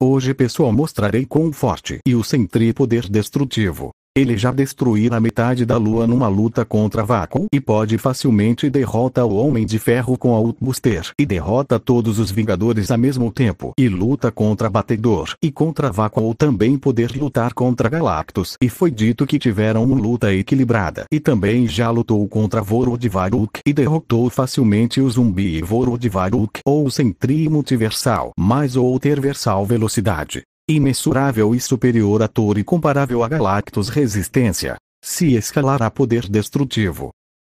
Hoje pessoal mostrarei quão forte e o sem poder destrutivo ele já a metade da Lua numa luta contra Vácuo e pode facilmente derrota o Homem de Ferro com a Hulkbuster e derrota todos os Vingadores ao mesmo tempo e luta contra Batedor e contra Vácuo também poder lutar contra Galactus e foi dito que tiveram uma luta equilibrada e também já lutou contra Vorodivaruk e derrotou facilmente o zumbi Vorodivaruk ou Sentry Multiversal mais ou Terversal Velocidade imensurável e superior a Torre, e comparável a Galactus resistência, se escalar a poder destrutivo,